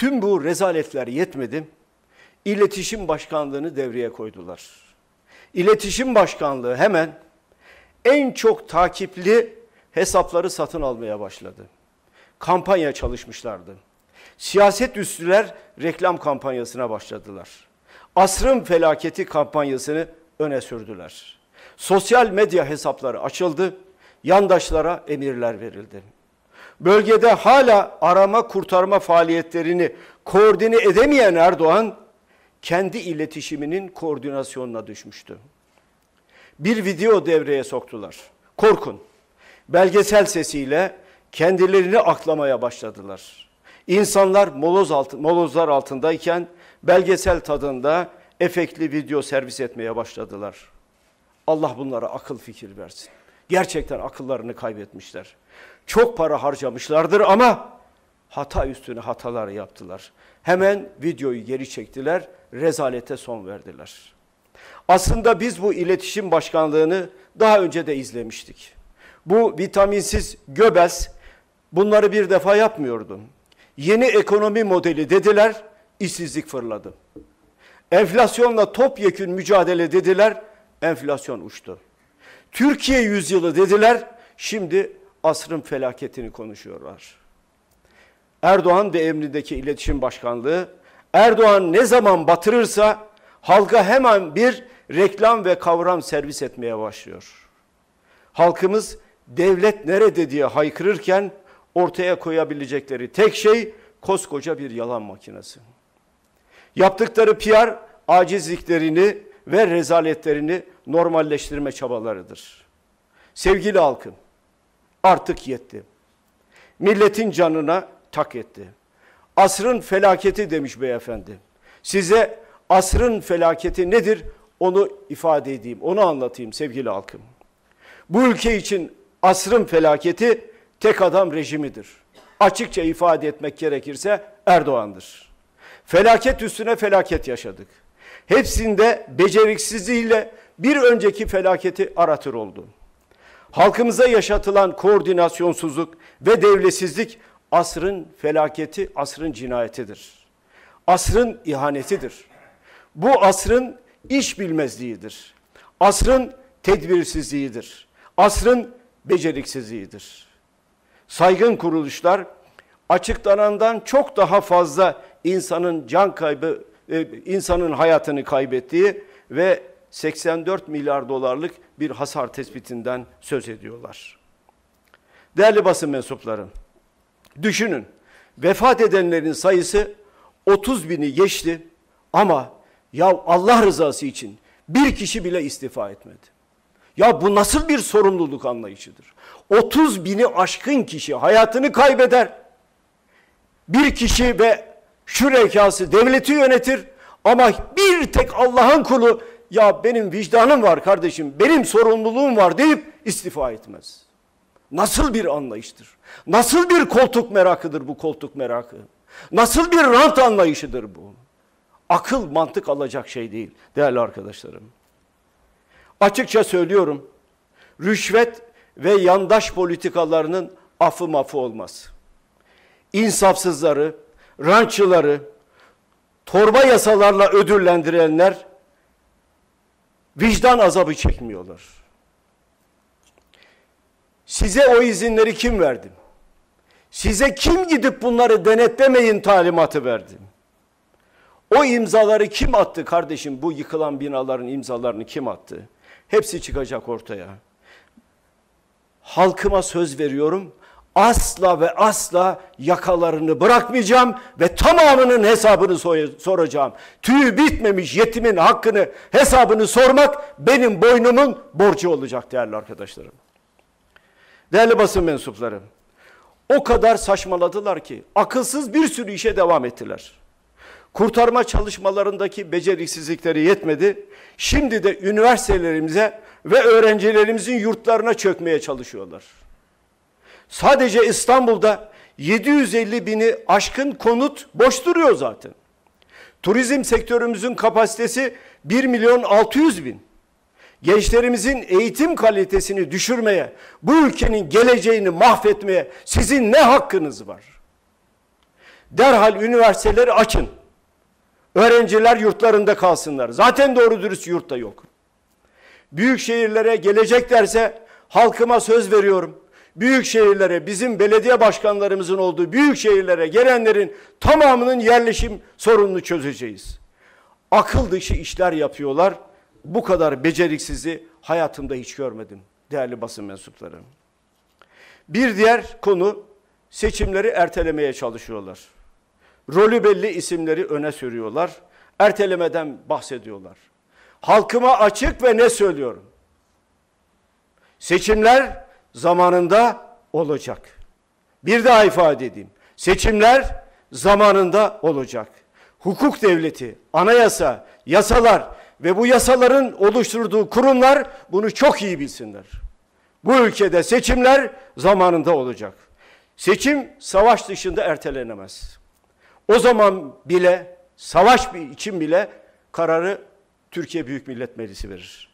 Tüm bu rezaletler yetmedi. İletişim Başkanlığı'nı devreye koydular. İletişim Başkanlığı hemen en çok takipli hesapları satın almaya başladı. Kampanya çalışmışlardı. Siyaset üstüler reklam kampanyasına başladılar. Asrın felaketi kampanyasını öne sürdüler. Sosyal medya hesapları açıldı, yandaşlara emirler verildi. Bölgede hala arama kurtarma faaliyetlerini koordine edemeyen Erdoğan kendi iletişiminin koordinasyonuna düşmüştü. Bir video devreye soktular. Korkun. Belgesel sesiyle kendilerini aklamaya başladılar. İnsanlar moloz altı, molozlar altındayken belgesel tadında efektli video servis etmeye başladılar. Allah bunlara akıl fikir versin. Gerçekten akıllarını kaybetmişler. Çok para harcamışlardır ama hata üstüne hatalar yaptılar. Hemen videoyu geri çektiler, rezalete son verdiler. Aslında biz bu iletişim başkanlığını daha önce de izlemiştik. Bu vitaminsiz göbez bunları bir defa yapmıyordu. Yeni ekonomi modeli dediler, işsizlik fırladı. Enflasyonla topyekün mücadele dediler, enflasyon uçtu. Türkiye yüzyılı dediler. Şimdi asrın felaketini konuşuyorlar. Erdoğan ve emrindeki iletişim başkanlığı Erdoğan ne zaman batırırsa halka hemen bir reklam ve kavram servis etmeye başlıyor. Halkımız devlet nerede diye haykırırken ortaya koyabilecekleri tek şey koskoca bir yalan makinesi. Yaptıkları PR acizliklerini ve rezaletlerini normalleştirme çabalarıdır. Sevgili halkım artık yetti. Milletin canına tak etti. Asrın felaketi demiş beyefendi. Size asrın felaketi nedir onu ifade edeyim, onu anlatayım sevgili halkım. Bu ülke için asrın felaketi tek adam rejimidir. Açıkça ifade etmek gerekirse Erdoğan'dır. Felaket üstüne felaket yaşadık. Hepsinde beceriksizliğiyle bir önceki felaketi aratır oldu. Halkımıza yaşatılan koordinasyonsuzluk ve devletsizlik asrın felaketi, asrın cinayetidir. Asrın ihanetidir. Bu asrın iş bilmezliğidir. Asrın tedbirsizliğidir. Asrın beceriksizliğidir. Saygın kuruluşlar açıklanandan çok daha fazla insanın can kaybı e, insanın hayatını kaybettiği ve 84 milyar dolarlık bir hasar tespitinden söz ediyorlar. Değerli basın mensupları, düşünün vefat edenlerin sayısı 30 bini geçti ama ya Allah rızası için bir kişi bile istifa etmedi. Ya bu nasıl bir sorumluluk anlayışıdır? 30 bini aşkın kişi hayatını kaybeder. Bir kişi ve şu rekası devleti yönetir ama bir tek Allah'ın kulu ya benim vicdanım var kardeşim, benim sorumluluğum var deyip istifa etmez. Nasıl bir anlayıştır? Nasıl bir koltuk merakıdır bu koltuk merakı? Nasıl bir rant anlayışıdır bu? Akıl mantık alacak şey değil değerli arkadaşlarım. Açıkça söylüyorum. Rüşvet ve yandaş politikalarının afı mafı olmaz. İnsafsızları, rançıları, torba yasalarla ödüllendirenler vicdan azabı çekmiyorlar. Size o izinleri kim verdi? Size kim gidip bunları denetlemeyin talimatı verdi? O imzaları kim attı kardeşim? Bu yıkılan binaların imzalarını kim attı? Hepsi çıkacak ortaya. Halkıma söz veriyorum asla ve asla yakalarını bırakmayacağım ve tamamının hesabını soracağım. Tüyü bitmemiş yetimin hakkını hesabını sormak benim boynumun borcu olacak değerli arkadaşlarım. Değerli basın mensupları o kadar saçmaladılar ki akılsız bir sürü işe devam ettiler. Kurtarma çalışmalarındaki beceriksizlikleri yetmedi. Şimdi de üniversitelerimize ve öğrencilerimizin yurtlarına çökmeye çalışıyorlar. Sadece İstanbul'da 750 bini aşkın konut boş duruyor zaten. Turizm sektörümüzün kapasitesi 1 milyon 600 bin. Gençlerimizin eğitim kalitesini düşürmeye, bu ülkenin geleceğini mahvetmeye sizin ne hakkınız var? Derhal üniversiteleri açın. Öğrenciler yurtlarında kalsınlar. Zaten doğru dürüst yurtta yok. Büyük şehirlere gelecek derse halkıma söz veriyorum büyük şehirlere, bizim belediye başkanlarımızın olduğu büyük şehirlere gelenlerin tamamının yerleşim sorununu çözeceğiz. Akıl dışı işler yapıyorlar. Bu kadar beceriksizi hayatımda hiç görmedim değerli basın mensupları. Bir diğer konu seçimleri ertelemeye çalışıyorlar. Rolü belli isimleri öne sürüyorlar. Ertelemeden bahsediyorlar. Halkıma açık ve ne söylüyorum? Seçimler zamanında olacak. Bir daha ifade edeyim. Seçimler zamanında olacak. Hukuk devleti, anayasa, yasalar ve bu yasaların oluşturduğu kurumlar bunu çok iyi bilsinler. Bu ülkede seçimler zamanında olacak. Seçim savaş dışında ertelenemez. O zaman bile savaş için bile kararı Türkiye Büyük Millet Meclisi verir.